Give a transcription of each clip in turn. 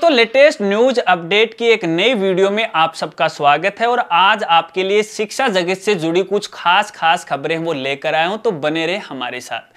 दोस्तों latest news update की एक नई वीडियो में आप सबका स्वागत है और आज आपके लिए शिक्षा जगत से जुड़ी कुछ खास खास खबरें वो लेकर आए हूं तो बने रहे हमारे साथ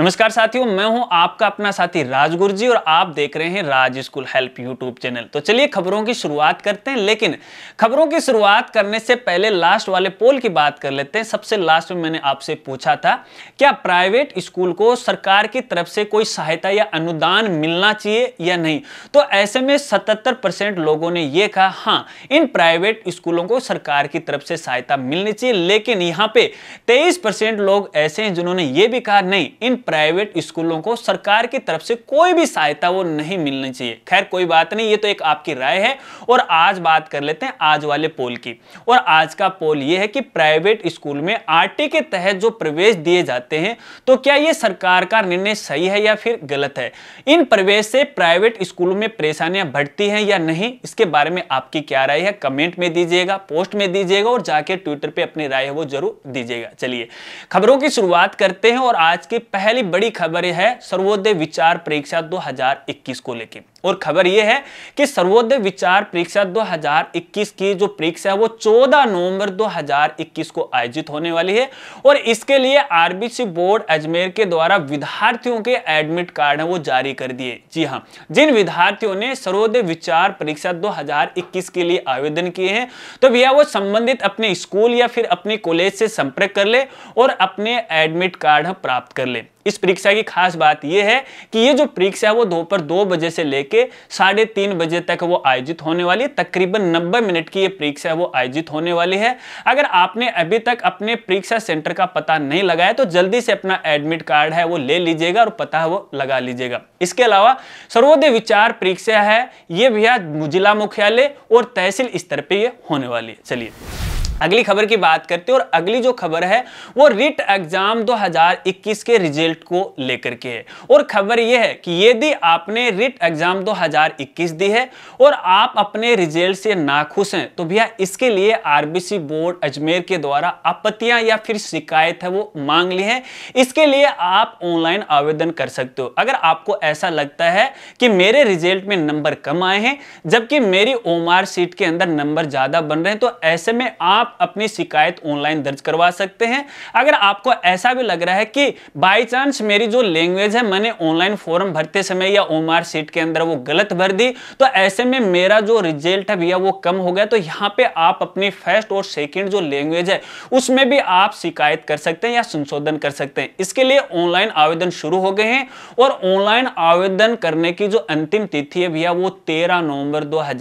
नमस्कार साथियों मैं हूं आपका अपना साथी राजगुरु जी और आप देख रहे हैं Raj school help YouTube channel तो चलिए खबरों की शुरुआत करते हैं लेकिन खबरों की शुरुआत करने से पहले लास्ट वाले पोल की बात कर लेते हैं सबसे लास्ट में मैंने आपसे पूछा था क्या प्राइवेट स्कूल को सरकार की तरफ से कोई सहायता या अनुदान मिलना चाहिए या नहीं तो ऐसे में सतहत्तर लोगों ने यह कहा हाँ इन प्राइवेट स्कूलों को सरकार की तरफ से सहायता मिलनी चाहिए लेकिन यहाँ पे तेईस लोग ऐसे हैं जिन्होंने ये भी कहा नहीं इन प्राइवेट स्कूलों को सरकार की तरफ से कोई भी सहायता वो नहीं मिलनी चाहिए खैर कोई बात नहीं ये तो एक आपकी राय है और आज बात कर लेते हैं आज वाले पोल की और आज का पोल ये है कि प्राइवेट स्कूल में आरटी के तहत जो प्रवेश दिए जाते हैं तो क्या ये सरकार का निर्णय सही है या फिर गलत है इन प्रवेश से प्राइवेट स्कूलों में परेशानियां बढ़ती हैं या नहीं इसके बारे में आपकी क्या राय है कमेंट में दीजिएगा पोस्ट में दीजिएगा और जाके ट्विटर पर अपनी राय है वो जरूर दीजिएगा चलिए खबरों की शुरुआत करते हैं और आज के पहले पहली बड़ी खबर है सर्वोदय विचार परीक्षा 2021 को लेकर और खबर यह है कि सर्वोदय विचार परीक्षा 2021 की जो परीक्षा है वो 14 नवंबर 2021 को आयोजित होने वाली है और इसके लिए आरबीसी बोर्ड अजमेर के द्वारा विद्यार्थियों के एडमिट कार्ड है वो जारी कर दिए जी हाँ जिन विद्यार्थियों ने सर्वोदय विचार परीक्षा 2021 के लिए आवेदन किए हैं तो भैया वो संबंधित अपने स्कूल या फिर अपने कॉलेज से संपर्क कर ले और अपने एडमिट कार्ड प्राप्त कर ले इस परीक्षा की खास बात यह है कि ये जो परीक्षा है वो दोपहर दो बजे से लेकर लेके साढ़े तीन बजे तक वो आयोजित होने वाली है तकरीबन नब्बे मिनट की ये परीक्षा वो आयोजित होने वाली है अगर आपने अभी तक अपने परीक्षा सेंटर का पता नहीं लगाया तो जल्दी से अपना एडमिट कार्ड है वो ले लीजिएगा और पता वो लगा लीजिएगा इसके अलावा सर्वोदय विचार परीक्षा है ये भैया जिला मुख्यालय और तहसील स्तर पर ये होने वाली है चलिए अगली खबर की बात करते हैं और अगली जो खबर है वो रिट एग्जाम 2021 के रिजल्ट को लेकर के है और खबर ये है कि यदि आपने रिट एग्जाम 2021 दी है और आप अपने रिजल्ट से नाखुश हैं तो भैया इसके लिए आरबीसी बोर्ड अजमेर के द्वारा आपत्तियां या फिर शिकायत है वो मांग ली है इसके लिए आप ऑनलाइन आवेदन कर सकते हो अगर आपको ऐसा लगता है कि मेरे रिजल्ट में नंबर कम आए हैं जबकि मेरी ओमार सीट के अंदर नंबर ज्यादा बन रहे हैं तो ऐसे में आप आप अपनी शिकायत ऑनलाइन दर्ज करवा सकते हैं अगर आपको ऐसा भी लग रहा है कि बाई चांस मेरी जो लैंग्वेज है मैंने ऑनलाइन फॉर्म भरते समय या ओ सीट के अंदर वो गलत भर दी तो ऐसे में मेरा जो रिजल्ट है भैया वो कम हो गया तो यहाँ पे आप अपनी फर्स्ट और सेकेंड जो लैंग्वेज है उसमें भी आप शिकायत कर सकते हैं या संशोधन कर सकते हैं इसके लिए ऑनलाइन आवेदन शुरू हो गए हैं और ऑनलाइन आवेदन करने की जो अंतिम तिथि है भैया वो तेरह नवंबर दो है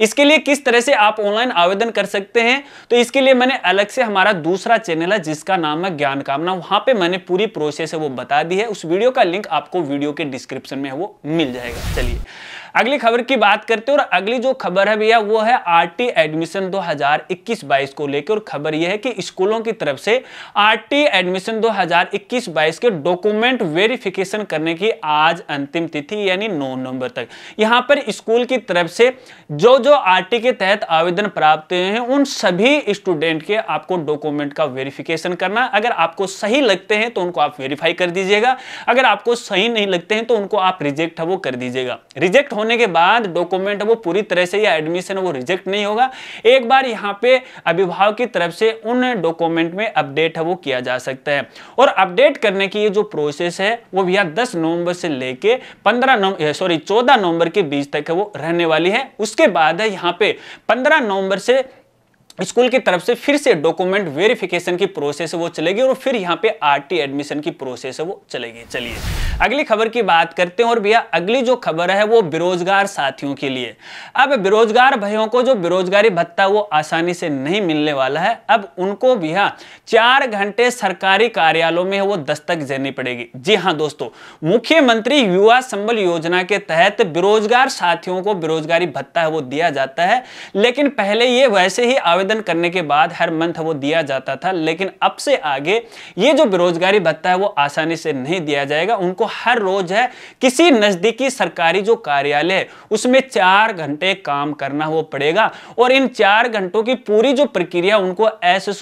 इसके लिए किस तरह से आप ऑनलाइन आवेदन कर सकते हैं हैं तो इसके लिए मैंने अलग से हमारा दूसरा चैनल है जिसका नाम है ज्ञान कामना वहां पे मैंने पूरी प्रोसेस है वो बता दी है उस वीडियो का लिंक आपको वीडियो के डिस्क्रिप्शन में वो मिल जाएगा चलिए अगली खबर की बात करते हैं और अगली जो खबर है भैया वो है आरटी एडमिशन 2021-22 को लेकर और खबर ये है कि स्कूलों की तरफ से आरटी एडमिशन 2021-22 के डॉक्यूमेंट वेरिफिकेशन करने की आज अंतिम तिथि यानी 9 नवंबर तक यहां पर स्कूल की तरफ से जो जो आरटी के तहत आवेदन प्राप्त हैं उन सभी स्टूडेंट के आपको डॉक्यूमेंट का वेरिफिकेशन करना अगर आपको सही लगते हैं तो उनको आप वेरीफाई कर दीजिएगा अगर आपको सही नहीं लगते हैं तो उनको आप रिजेक्ट है वो कर दीजिएगा रिजेक्ट होने के बाद डॉक्यूमेंट वो पूरी तरह से या एडमिशन वो रिजेक्ट नहीं होगा एक बार यहाँ पे अभिभावक की तरफ से उन डॉक्यूमेंट में अपडेट है वो किया जा सकता है और अपडेट करने की ये जो प्रोसेस है वो भैया दस नवंबर से लेके पंद्रह नवंबर सॉरी चौदह नवंबर के बीच तक है वो रहने वाली है उसके बाद है यहाँ पे पंद्रह नवंबर से स्कूल की तरफ से फिर से डॉक्यूमेंट वेरिफिकेशन की प्रोसेस वो चलेगी और फिर यहाँ पे आरटी एडमिशन की प्रोसेस वो चलेगी चलिए अगली खबर की बात करते हैं और भैया अगली जो खबर है वो बेरोजगार साथियों के लिए अब बेरोजगार भाइयों को जो बेरोजगारी भत्ता वो आसानी से नहीं मिलने वाला है अब उनको भैया चार घंटे सरकारी कार्यालयों में वो दस्तक देनी पड़ेगी जी हाँ दोस्तों मुख्यमंत्री युवा संबल योजना के तहत बेरोजगार साथियों को बेरोजगारी भत्ता है वो दिया जाता है लेकिन पहले ये वैसे ही आवेदन आवेदन करने के बाद हर मंथ वो दिया जाता था लेकिन अब से आगे ये जो बेरोजगारी भत्ता है वो आसानी से नहीं दिया जाएगा उनको हर रोज है किसी नजदीकी सरकारी जो कार्यालय है उसमें चार घंटे काम करना वो पड़ेगा और इन चार घंटों की पूरी जो प्रक्रिया उनको एस एस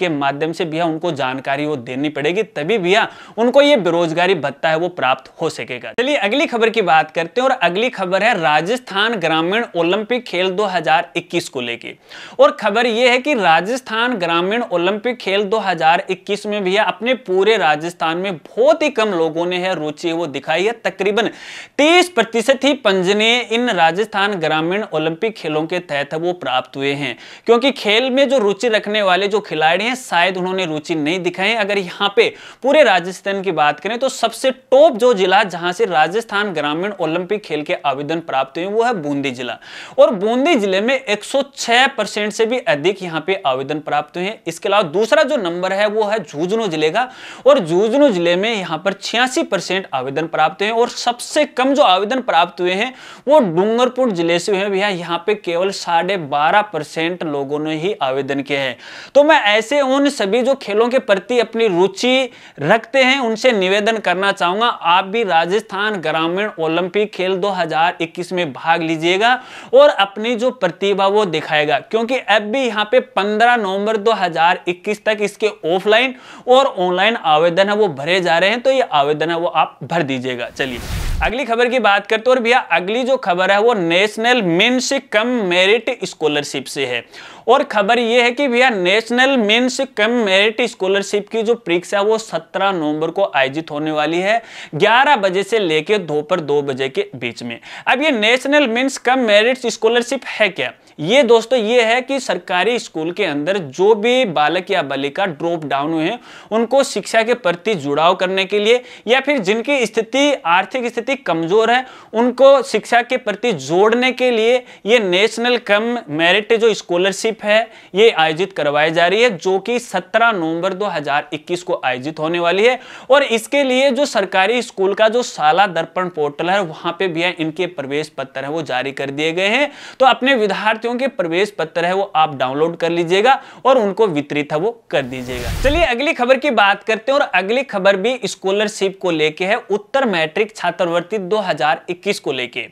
के माध्यम से भैया उनको जानकारी वो देनी पड़ेगी तभी भैया उनको ये बेरोजगारी भत्ता है वो प्राप्त हो सकेगा चलिए अगली खबर की बात करते हैं और अगली खबर है राजस्थान ग्रामीण ओलंपिक खेल 2021 को लेके और खबर खबर यह है कि राजस्थान ग्रामीण ओलंपिक खेल 2021 में भी है अपने पूरे राजस्थान में बहुत ही कम लोगों ने है रुचि वो दिखाई है तकरीबन 30 प्रतिशत ही पंजने इन राजस्थान ग्रामीण ओलंपिक खेलों के तहत वो प्राप्त हुए हैं क्योंकि खेल में जो रुचि रखने वाले जो खिलाड़ी हैं शायद उन्होंने रुचि नहीं दिखाई अगर यहाँ पे पूरे राजस्थान की बात करें तो सबसे टॉप जो जिला जहां से राजस्थान ग्रामीण ओलंपिक खेल के आवेदन प्राप्त हुए वो है बूंदी जिला और बूंदी जिले में एक से भी अधिक यहाँ पे आवेदन प्राप्त हुए हैं इसके अलावा दूसरा जो नंबर है वो है झुंझुनू जिले का और झुंझुनू जिले में यहाँ पर छियासी परसेंट आवेदन प्राप्त हुए और सबसे कम जो आवेदन प्राप्त हुए हैं वो डूंगरपुर जिले से हुए भैया यहाँ पे केवल साढ़े बारह परसेंट लोगों ने ही आवेदन किए हैं तो मैं ऐसे उन सभी जो खेलों के प्रति अपनी रुचि रखते हैं उनसे निवेदन करना चाहूंगा आप भी राजस्थान ग्रामीण ओलंपिक खेल दो में भाग लीजिएगा और अपनी जो प्रतिभा वो दिखाएगा क्योंकि अब भी यहाँ पे 15 नवंबर 2021 तक इसके ऑफलाइन और ऑनलाइन आवेदन है वो भरे जा रहे हैं तो ये आवेदन है वो आप भर दीजिएगा चलिए अगली खबर की बात करते और भैया अगली जो खबर है वो national means cum merit scholarship से है और खबर ये है कि भैया national means cum merit scholarship की जो परीक्षा वो 17 नवंबर को आयोजित होने वाली है 11 बजे से लेकर दोपहर दो बजे के बीच में अब ये national means cum merit scholarship है क्या ये दोस्तों ये है कि सरकारी स्कूल के अंदर जो भी बालक या बालिका ड्रॉप डाउन हुए हैं उनको शिक्षा के प्रति जुड़ाव करने के लिए या फिर जिनकी स्थिति आर्थिक स्थिति कमजोर है उनको शिक्षा के प्रति जोड़ने के लिए ये नेशनल कम मेरिट जो स्कॉलरशिप है ये आयोजित करवाई जा रही है जो कि 17 नवंबर 2021 को आयोजित होने वाली है और इसके लिए जो सरकारी स्कूल का जो शाला दर्पण पोर्टल है वहां पर भी है इनके प्रवेश पत्र है वो जारी कर दिए गए हैं तो अपने विद्यार्थियों बच्चों के प्रवेश पत्र है वो आप डाउनलोड कर लीजिएगा और उनको वितरित है वो कर दीजिएगा चलिए अगली खबर की बात करते हैं और अगली खबर भी स्कॉलरशिप को लेके है उत्तर मैट्रिक छात्रवृत्ति 2021 को लेके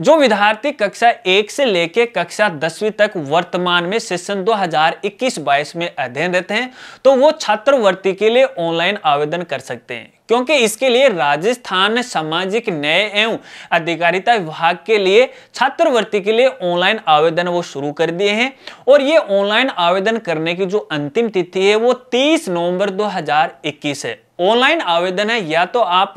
जो विद्यार्थी कक्षा एक से लेकर कक्षा दसवीं तक वर्तमान में सेशन 2021-22 में अध्ययन रहते हैं तो वो छात्रवृत्ति के लिए ऑनलाइन आवेदन कर सकते हैं क्योंकि इसके लिए राजस्थान सामाजिक न्याय एवं अधिकारिता विभाग के लिए छात्रवृत्ति के लिए ऑनलाइन आवेदन वो शुरू कर दिए हैं और ये ऑनलाइन आवेदन करने की जो अंतिम तिथि है वो 30 नवंबर 2021 है ऑनलाइन आवेदन है या तो आप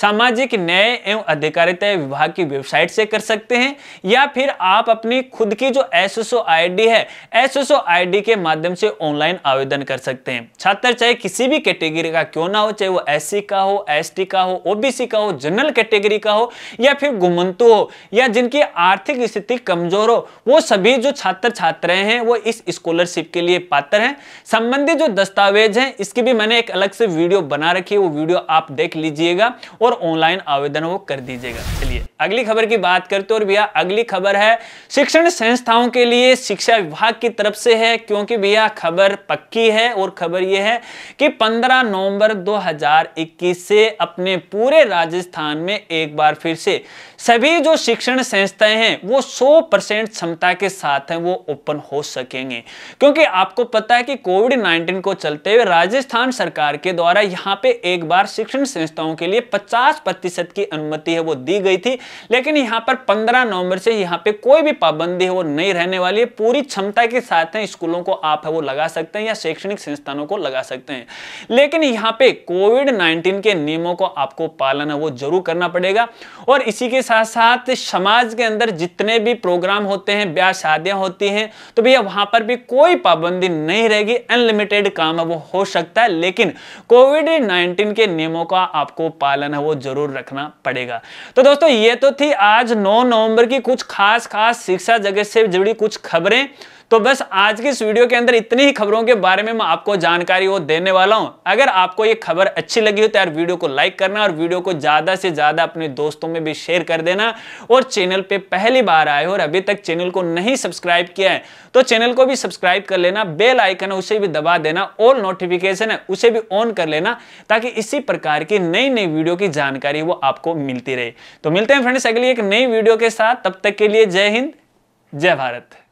सामाजिक न्याय एवं अधिकारिता विभाग की वेबसाइट से कर सकते हैं या फिर आप अपनी खुद की जो एसएसओ आईडी है एसएसओ आईडी के माध्यम से ऑनलाइन आवेदन कर सकते हैं छात्र चाहे किसी भी कैटेगरी का क्यों ना हो चाहे वो एस का हो एस का हो ओबीसी का हो जनरल कैटेगरी का हो या फिर गुमंतु हो या जिनकी आर्थिक स्थिति कमजोर हो वो सभी जो छात्र छात्राएं हैं वो इस स्कॉलरशिप के लिए पात्र हैं संबंधित जो दस्तावेज हैं इसकी भी मैंने एक अलग से वीडियो बना बना रखी है वो वीडियो आप देख लीजिएगा और ऑनलाइन आवेदन वो कर दीजिएगा चलिए अगली खबर की बात करते और भैया अगली खबर है शिक्षण संस्थाओं के लिए शिक्षा विभाग की तरफ से है क्योंकि भैया खबर पक्की है और खबर यह है कि 15 नवंबर 2021 से अपने पूरे राजस्थान में एक बार फिर से सभी जो शिक्षण संस्थाएं हैं वो 100 परसेंट क्षमता के साथ हैं वो ओपन हो सकेंगे क्योंकि आपको पता है कि कोविड 19 को चलते हुए राजस्थान सरकार के द्वारा यहाँ जहां पे एक बार शिक्षण संस्थाओं के लिए 50 प्रतिशत की अनुमति है वो दी गई थी लेकिन यहाँ पर 15 नवंबर से यहाँ पे कोई भी पाबंदी है वो नहीं रहने वाली है पूरी क्षमता के साथ हैं स्कूलों को आप है वो लगा सकते हैं या शैक्षणिक संस्थानों को लगा सकते हैं लेकिन यहाँ पे कोविड नाइन्टीन के नियमों को आपको पालन है वो जरूर करना पड़ेगा और इसी के साथ साथ समाज के अंदर जितने भी प्रोग्राम होते हैं ब्याह शादियाँ होती हैं तो भैया वहाँ पर भी कोई पाबंदी नहीं रहेगी अनलिमिटेड काम है वो हो सकता है लेकिन कोविड कोविड 19 के नियमों का आपको पालन है वो जरूर रखना पड़ेगा तो दोस्तों ये तो थी आज 9 नवंबर की कुछ खास खास शिक्षा जगत से जुड़ी कुछ खबरें तो बस आज की इस वीडियो के अंदर इतनी ही खबरों के बारे में मैं आपको जानकारी वो देने वाला हूं अगर आपको ये खबर अच्छी लगी हो तो यार वीडियो को लाइक करना और वीडियो को ज्यादा से ज्यादा अपने दोस्तों में भी शेयर कर देना और चैनल पे पहली बार आए हो और अभी तक चैनल को नहीं सब्सक्राइब किया है तो चैनल को भी सब्सक्राइब कर लेना बेल आइकन है उसे भी दबा देना ऑल नोटिफिकेशन है उसे भी ऑन कर लेना ताकि इसी प्रकार की नई नई वीडियो की जानकारी वो आपको मिलती रहे तो मिलते हैं फ्रेंड्स अगली एक नई वीडियो के साथ तब तक के लिए जय हिंद जय भारत